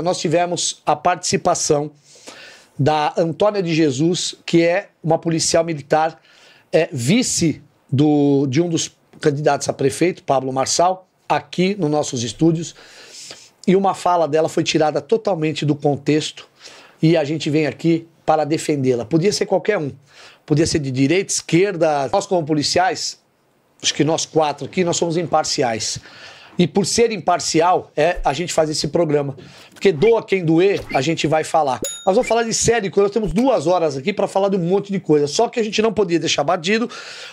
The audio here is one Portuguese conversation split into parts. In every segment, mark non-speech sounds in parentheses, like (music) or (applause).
Nós tivemos a participação da Antônia de Jesus, que é uma policial militar, é, vice do, de um dos candidatos a prefeito, Pablo Marçal, aqui nos nossos estúdios. E uma fala dela foi tirada totalmente do contexto e a gente vem aqui para defendê-la. Podia ser qualquer um, podia ser de direita, esquerda. Nós, como policiais, acho que nós quatro aqui, nós somos imparciais. E por ser imparcial, é a gente fazer esse programa. Porque doa quem doer, a gente vai falar. Nós vamos falar de série, nós temos duas horas aqui para falar de um monte de coisa. Só que a gente não podia deixar batido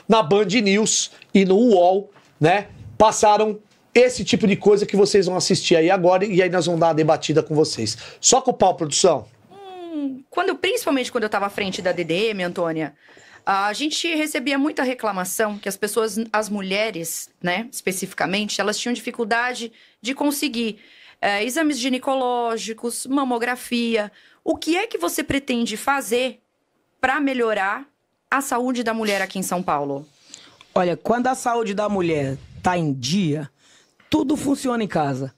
na Band News e no UOL, né? Passaram esse tipo de coisa que vocês vão assistir aí agora e aí nós vamos dar uma debatida com vocês. Só com o pau, produção. Hum, quando, principalmente quando eu tava à frente da DDM, Antônia, a gente recebia muita reclamação que as pessoas, as mulheres, né, especificamente, elas tinham dificuldade de conseguir é, exames ginecológicos, mamografia. O que é que você pretende fazer para melhorar a saúde da mulher aqui em São Paulo? Olha, quando a saúde da mulher tá em dia, tudo funciona em casa.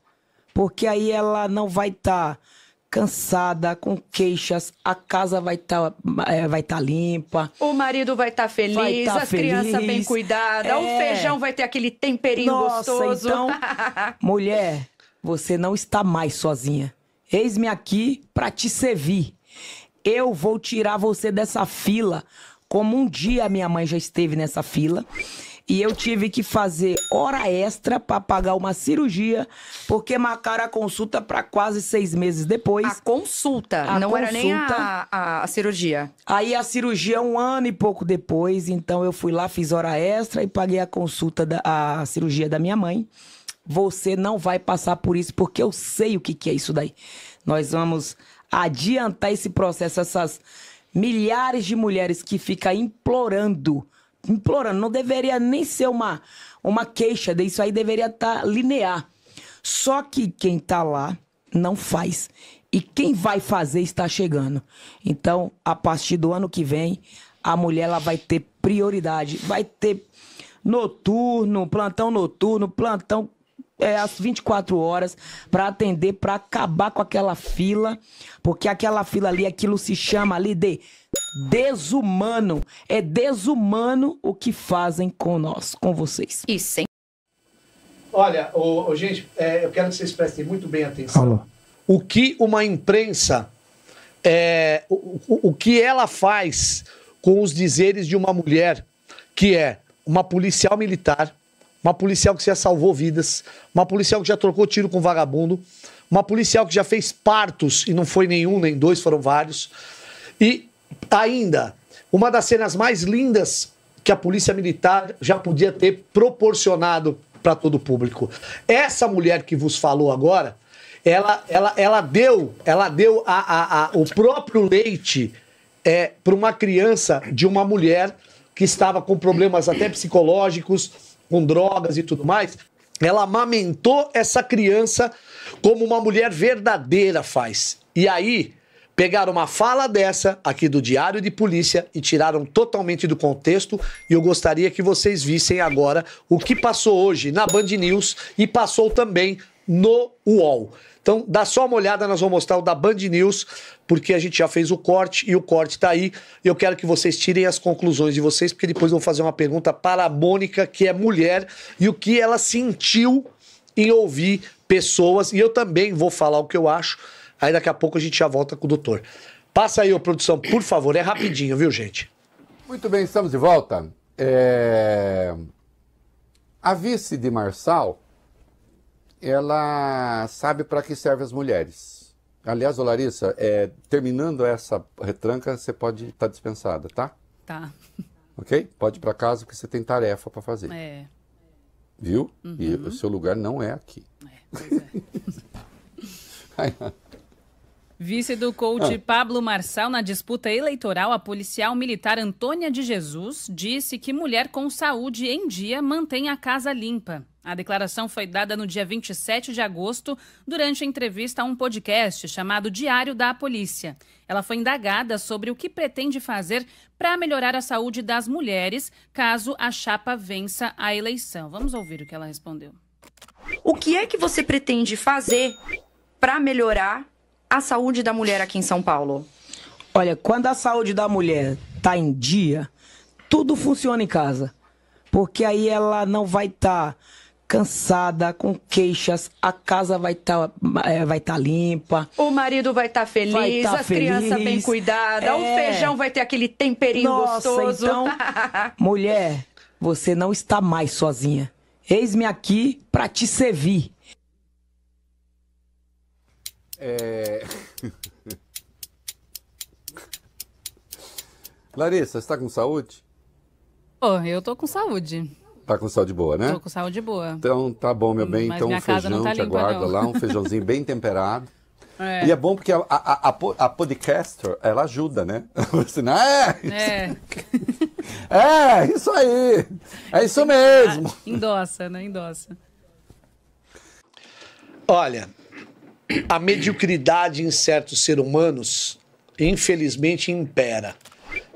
Porque aí ela não vai estar tá cansada, com queixas, a casa vai estar tá, é, vai tá limpa. O marido vai estar tá feliz, vai tá as crianças bem cuidadas, é... o feijão vai ter aquele temperinho Nossa, gostoso. Então, (laughs) mulher, você não está mais sozinha. Eis-me aqui para te servir. Eu vou tirar você dessa fila, como um dia minha mãe já esteve nessa fila e eu tive que fazer hora extra para pagar uma cirurgia, porque marcaram a consulta para quase seis meses depois. A consulta? A não consulta. era nem a, a, a, cirurgia? Aí a cirurgia um ano e pouco depois, então eu fui lá, fiz hora extra e paguei a consulta, da, a cirurgia da minha mãe. Você não vai passar por isso, porque eu sei o que, que é isso daí. Nós vamos adiantar esse processo, essas milhares de mulheres que ficam implorando implorando. Não deveria nem ser uma, uma queixa, isso aí deveria estar tá linear. Só que quem está lá não faz. E quem vai fazer está chegando. Então, a partir do ano que vem, a mulher ela vai ter prioridade. Vai ter noturno, plantão noturno, plantão é, às 24 horas para atender, para acabar com aquela fila, porque aquela fila ali, aquilo se chama ali de desumano. É desumano o que fazem com nós, com vocês. isso sim. Olha, ô, ô, gente, é, eu quero que vocês prestem muito bem atenção. Alô. O que uma imprensa, é, o, o, o que ela faz com os dizeres de uma mulher que é uma policial militar, uma policial que já salvou vidas, uma policial que já trocou tiro com vagabundo, uma policial que já fez partos e não foi nenhum, nem dois, foram vários. E ainda, uma das cenas mais lindas que a polícia militar já podia ter proporcionado para todo o público. Essa mulher que vos falou agora, ela, ela, ela deu, ela deu a, a, a o próprio leite é, para uma criança de uma mulher que estava com problemas até psicológicos com drogas e tudo mais, ela amamentou essa criança como uma mulher verdadeira faz. E aí, pegaram uma fala dessa aqui do Diário de Polícia e tiraram totalmente do contexto. E eu gostaria que vocês vissem agora o que passou hoje na Band News e passou também no UOL. Então, dá só uma olhada, nós vamos mostrar o da Band News, porque a gente já fez o corte e o corte está aí. eu quero que vocês tirem as conclusões de vocês, porque depois eu vou fazer uma pergunta para a Mônica, que é mulher, e o que ela sentiu em ouvir pessoas. E eu também vou falar o que eu acho. Aí daqui a pouco a gente já volta com o doutor. Passa aí, ô produção, por favor. É rapidinho, viu, gente? Muito bem, estamos de volta. É... A vice de Marçal ela sabe para que servem as mulheres. Aliás, ô Larissa, é, terminando essa retranca, você pode estar tá dispensada, tá? Tá. Ok? Pode ir para casa porque você tem tarefa para fazer. É. Viu? Uhum. E o seu lugar não é aqui. É, pois é. (laughs) Vice do coach ah. Pablo Marçal na disputa eleitoral, a policial militar Antônia de Jesus disse que mulher com saúde em dia mantém a casa limpa. A declaração foi dada no dia 27 de agosto, durante a entrevista a um podcast chamado Diário da Polícia. Ela foi indagada sobre o que pretende fazer para melhorar a saúde das mulheres caso a chapa vença a eleição. Vamos ouvir o que ela respondeu. O que é que você pretende fazer para melhorar a saúde da mulher aqui em São Paulo? Olha, quando a saúde da mulher está em dia, tudo funciona em casa. Porque aí ela não vai estar. Tá cansada, com queixas, a casa vai estar tá, é, vai tá limpa. O marido vai estar tá feliz, tá as crianças bem cuidadas, é... o feijão vai ter aquele temperinho Nossa, gostoso. Então, (laughs) mulher, você não está mais sozinha. Eis-me aqui para te servir. É... (laughs) Larissa, está com saúde? Oh, eu tô com saúde. Tá com saúde boa, né? Tô com saúde boa. Então tá bom, meu hum, bem. Mas então um feijão tá te aguarda lá, um (laughs) feijãozinho bem temperado. É. E é bom porque a, a, a, a, podcaster, ela ajuda, né? (laughs) Assim, ah, é, é. (laughs) é, isso aí. É isso mesmo. Endossa, né? Endossa. Olha, a mediocridade em certos seres humanos, infelizmente, impera.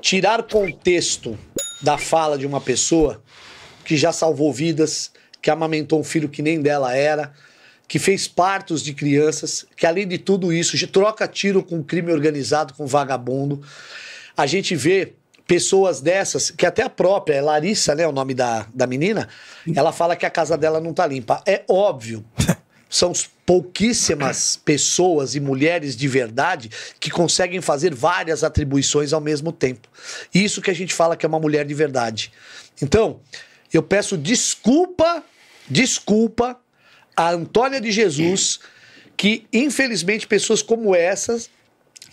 Tirar contexto da fala de uma pessoa que já salvou vidas, que amamentou um filho que nem dela era, que fez partos de crianças, que além de tudo isso, de troca tiro com crime organizado, com vagabundo. A gente vê pessoas dessas, que até a própria, é Larissa, né, o nome da, da menina, ela fala que a casa dela não tá limpa. É óbvio. (laughs) São pouquíssimas pessoas e mulheres de verdade que conseguem fazer várias atribuições ao mesmo tempo. Isso que a gente fala que é uma mulher de verdade. Então, eu peço desculpa, desculpa a Antônia de Jesus, que infelizmente pessoas como essas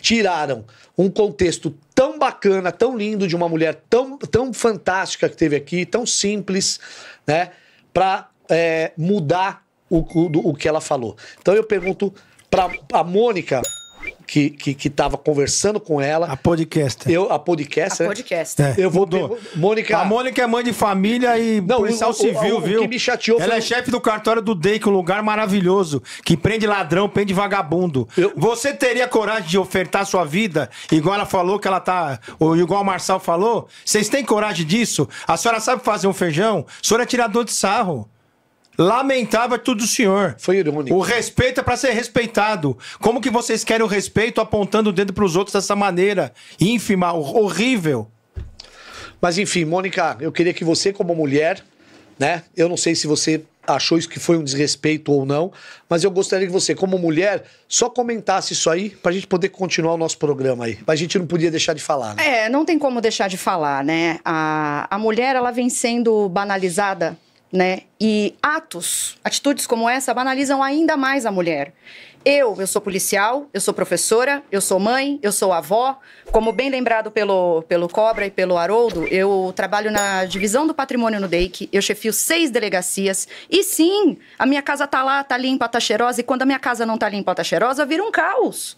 tiraram um contexto tão bacana, tão lindo de uma mulher tão, tão fantástica que teve aqui, tão simples, né, para é, mudar o, o, o que ela falou. Então eu pergunto para a Mônica que que, que tava conversando com ela. A podcast. Eu, a podcast. A podcast. É. Eu vou Mudou. Mônica. A Mônica é mãe de família e não, policial o, civil, o, o, viu? que me chateou Ela foi... é chefe do cartório do DEI, que é um lugar maravilhoso, que prende ladrão, prende vagabundo. Eu... Você teria coragem de ofertar sua vida, igual ela falou que ela tá, ou igual o Marçal falou? Vocês têm coragem disso? A senhora sabe fazer um feijão? A senhora é tirador de sarro. Lamentava é tudo o senhor. Foi irônico. O respeito é para ser respeitado. Como que vocês querem o respeito apontando o dedo para os outros dessa maneira ínfima, horrível? Mas enfim, Mônica, eu queria que você como mulher, né? Eu não sei se você achou isso que foi um desrespeito ou não, mas eu gostaria que você, como mulher, só comentasse isso aí para a gente poder continuar o nosso programa aí. A gente não podia deixar de falar. Né? É, não tem como deixar de falar, né? A, a mulher ela vem sendo banalizada né? E atos, atitudes como essa banalizam ainda mais a mulher. Eu, eu sou policial, eu sou professora, eu sou mãe, eu sou avó. Como bem lembrado pelo, pelo Cobra e pelo Haroldo, eu trabalho na divisão do patrimônio no DEIC, eu chefio seis delegacias. E sim, a minha casa tá lá, tá limpa, tá cheirosa, e quando a minha casa não tá limpa, tá cheirosa, vira um caos.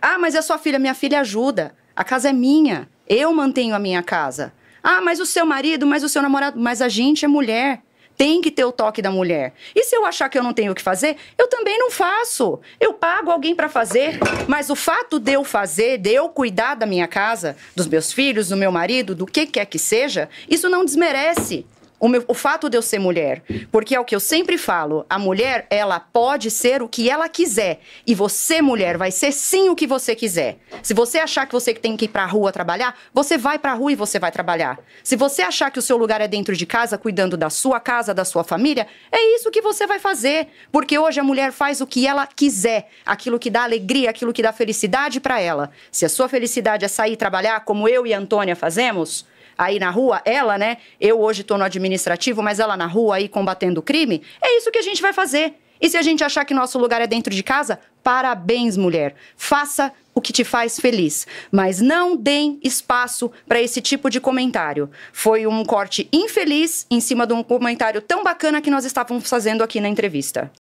Ah, mas é sua filha, minha filha ajuda. A casa é minha, eu mantenho a minha casa. Ah, mas o seu marido, mas o seu namorado, mas a gente é mulher tem que ter o toque da mulher. E se eu achar que eu não tenho o que fazer, eu também não faço. Eu pago alguém para fazer, mas o fato de eu fazer, de eu cuidar da minha casa, dos meus filhos, do meu marido, do que quer que seja, isso não desmerece o, meu, o fato de eu ser mulher. Porque é o que eu sempre falo: a mulher, ela pode ser o que ela quiser. E você, mulher, vai ser sim o que você quiser. Se você achar que você tem que ir pra rua trabalhar, você vai pra rua e você vai trabalhar. Se você achar que o seu lugar é dentro de casa, cuidando da sua casa, da sua família, é isso que você vai fazer. Porque hoje a mulher faz o que ela quiser, aquilo que dá alegria, aquilo que dá felicidade para ela. Se a sua felicidade é sair trabalhar, como eu e a Antônia fazemos, aí na rua, ela, né? Eu hoje estou no administrativo, mas ela na rua aí combatendo o crime. É isso que a gente vai fazer. E se a gente achar que nosso lugar é dentro de casa, parabéns, mulher. Faça o que te faz feliz, mas não deem espaço para esse tipo de comentário. Foi um corte infeliz em cima de um comentário tão bacana que nós estávamos fazendo aqui na entrevista.